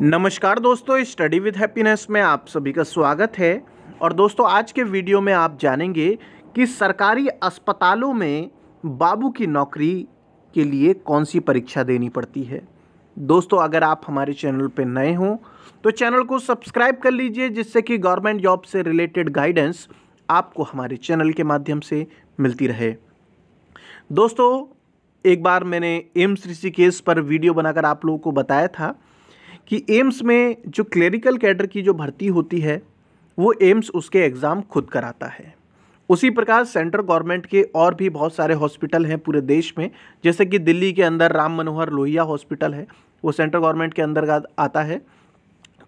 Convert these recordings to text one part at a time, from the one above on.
नमस्कार दोस्तों study with happiness में आप सभी का स्वागत है और दोस्तों आज के वीडियो में आप जानेंगे कि सरकारी अस्पतालों में बाबू की नौकरी के लिए कौन सी परीक्षा देनी पड़ती है दोस्तों अगर आप हमारे चैनल पर नए हों तो चैनल को सब्सक्राइब कर लीजिए जिससे कि गवर्नमेंट जॉब से रिलेटेड गाइडेंस आपको हमारे चैनल के माध्यम से मिलती रहे दोस्तों एक बार मैंने एम्स ऋषिकेश पर वीडियो बनाकर आप लोगों को बताया था कि एम्स में जो क्लेरिकल कैडर की जो भर्ती होती है वो एम्स उसके एग्ज़ाम खुद कराता है उसी प्रकार सेंट्रल गवर्नमेंट के और भी बहुत सारे हॉस्पिटल हैं पूरे देश में जैसे कि दिल्ली के अंदर राम मनोहर लोहिया हॉस्पिटल है वो सेंट्रल गवर्नमेंट के अंदर आता है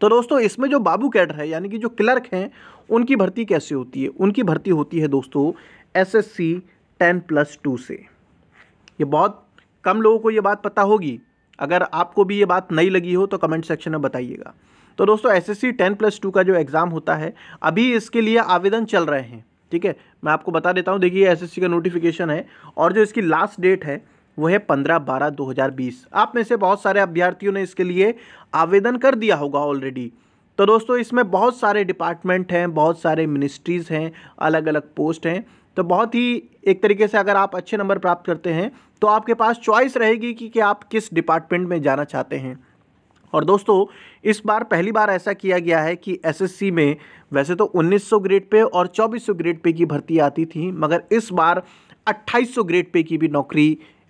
तो दोस्तों इसमें जो बाबू कैडर है यानी कि जो क्लर्क हैं उनकी भर्ती कैसे होती है उनकी भर्ती होती है दोस्तों S S C ten plus two से ये बहुत कम लोगों को ये बात पता होगी अगर आपको भी ये बात नहीं लगी हो तो कमेंट सेक्शन में बताइएगा तो दोस्तों S S C ten plus two का जो एग्ज़ाम होता है अभी इसके लिए आवेदन चल रहे हैं ठीक है मैं आपको बता देता हूँ देखिए एस एस सी का नोटिफिकेशन है और जो इसकी लास्ट डेट है वो है पंद्रह बारह दो हज़ार बीस आप में से बहुत सारे अभ्यर्थियों ने इसके लिए आवेदन कर दिया होगा ऑलरेडी तो दोस्तों इसमें बहुत सारे डिपार्टमेंट हैं बहुत सारे मिनिस्ट्रीज़ हैं अलग अलग पोस्ट हैं तो बहुत ही एक तरीके से अगर आप अच्छे नंबर प्राप्त करते हैं तो आपके पास चॉइस रहेगी कि, कि आप किस डिपार्टमेंट में जाना चाहते हैं और दोस्तों इस बार पहली बार ऐसा किया गया है कि एसएससी में वैसे तो 1900 ग्रेड पे और 2400 ग्रेड पे की भर्ती आती थी मगर इस बार 2800 ग्रेड पे की भी नौकरी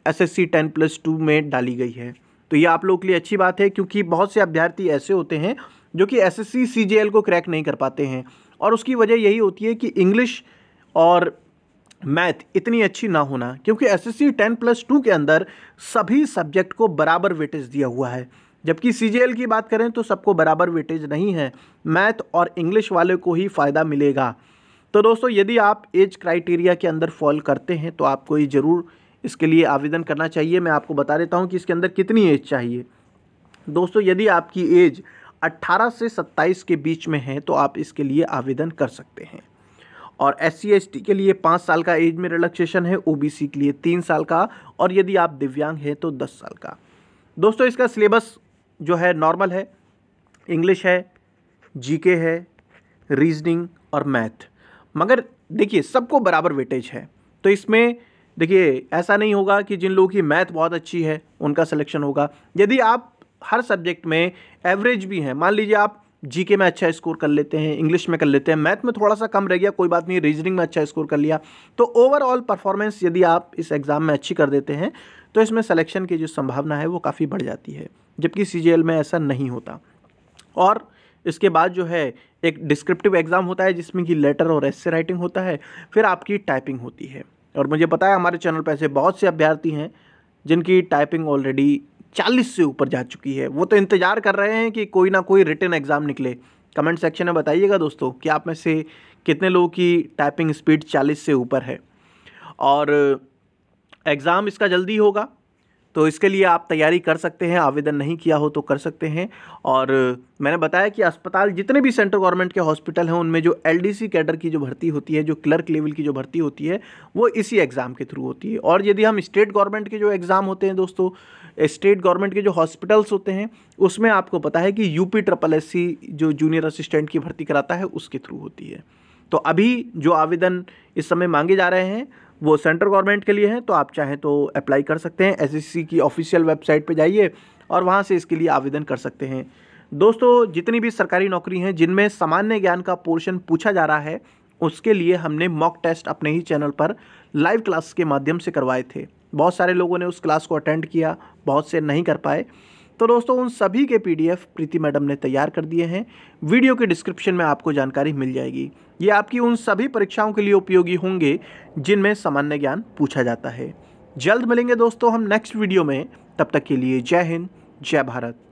एसएससी 10 प्लस टू में डाली गई है तो ये आप लोगों के लिए अच्छी बात है क्योंकि बहुत से अभ्यर्थी ऐसे होते हैं जो कि एस एस को क्रैक नहीं कर पाते हैं और उसकी वजह यही होती है कि इंग्लिश और मैथ इतनी अच्छी ना होना क्योंकि एसएससी 10 प्लस टू के अंदर सभी सब्जेक्ट को बराबर वेटेज दिया हुआ है जबकि सी की बात करें तो सबको बराबर वेटेज नहीं है मैथ और इंग्लिश वाले को ही फ़ायदा मिलेगा तो दोस्तों यदि आप एज क्राइटेरिया के अंदर फॉल करते हैं तो आपको ये ज़रूर इसके लिए आवेदन करना चाहिए मैं आपको बता देता हूँ कि इसके अंदर कितनी एज चाहिए दोस्तों यदि आपकी एज 18 से 27 के बीच में है तो आप इसके लिए आवेदन कर सकते हैं और एस सी के लिए पाँच साल का एज में रिलैक्सेशन है ओ के लिए तीन साल का और यदि आप दिव्यांग हैं तो दस साल का दोस्तों इसका सिलेबस जो है नॉर्मल है इंग्लिश है जीके है रीजनिंग और मैथ मगर देखिए सबको बराबर वेटेज है तो इसमें देखिए ऐसा नहीं होगा कि जिन लोगों की मैथ बहुत अच्छी है उनका सिलेक्शन होगा यदि आप हर सब्जेक्ट में एवरेज भी हैं मान लीजिए आप जीके में अच्छा स्कोर कर लेते हैं इंग्लिश में कर लेते हैं मैथ में थोड़ा सा कम रह गया कोई बात नहीं रीजनिंग में अच्छा स्कोर कर लिया तो ओवरऑल परफॉर्मेंस यदि आप इस एग्ज़ाम में अच्छी कर देते हैं तो इसमें सेलेक्शन की जो संभावना है वो काफ़ी बढ़ जाती है जबकि सी में ऐसा नहीं होता और इसके बाद जो है एक डिस्क्रिप्टिव एग्ज़ाम होता है जिसमें कि लेटर और एस राइटिंग होता है फिर आपकी टाइपिंग होती है और मुझे पता है हमारे चैनल पर ऐसे बहुत से अभ्यर्थी हैं जिनकी टाइपिंग ऑलरेडी चालीस से ऊपर जा चुकी है वो तो इंतज़ार कर रहे हैं कि कोई ना कोई रिटर्न एग्ज़ाम निकले कमेंट सेक्शन में बताइएगा दोस्तों कि आप में से कितने लोगों की टाइपिंग स्पीड चालीस से ऊपर है और एग्ज़ाम इसका जल्दी होगा तो इसके लिए आप तैयारी कर सकते हैं आवेदन नहीं किया हो तो कर सकते हैं और मैंने बताया कि अस्पताल जितने भी सेंट्रल गवर्नमेंट के हॉस्पिटल हैं उनमें जो एलडीसी कैडर की जो भर्ती होती है जो क्लर्क लेवल की जो भर्ती होती है वो इसी एग्ज़ाम के थ्रू होती है और यदि हम स्टेट गवर्नमेंट के जो एग्ज़ाम होते हैं दोस्तों स्टेट गवर्नमेंट के जो हॉस्पिटल्स होते हैं उसमें आपको पता है कि यूपी ट्रिपल एस जो जूनियर असिस्टेंट की भर्ती कराता है उसके थ्रू होती है तो अभी जो आवेदन इस समय मांगे जा रहे हैं वो सेंट्रल गवर्नमेंट के लिए हैं तो आप चाहें तो अप्लाई कर सकते हैं एस की ऑफिशियल वेबसाइट पर जाइए और वहाँ से इसके लिए आवेदन कर सकते हैं दोस्तों जितनी भी सरकारी नौकरी हैं जिनमें सामान्य ज्ञान का पोर्शन पूछा जा रहा है उसके लिए हमने मॉक टेस्ट अपने ही चैनल पर लाइव क्लास के माध्यम से करवाए थे बहुत सारे लोगों ने उस क्लास को अटेंड किया बहुत से नहीं कर पाए तो दोस्तों उन सभी के पीडीएफ प्रीति मैडम ने तैयार कर दिए हैं वीडियो के डिस्क्रिप्शन में आपको जानकारी मिल जाएगी ये आपकी उन सभी परीक्षाओं के लिए उपयोगी होंगे जिनमें सामान्य ज्ञान पूछा जाता है जल्द मिलेंगे दोस्तों हम नेक्स्ट वीडियो में तब तक के लिए जय हिंद जय भारत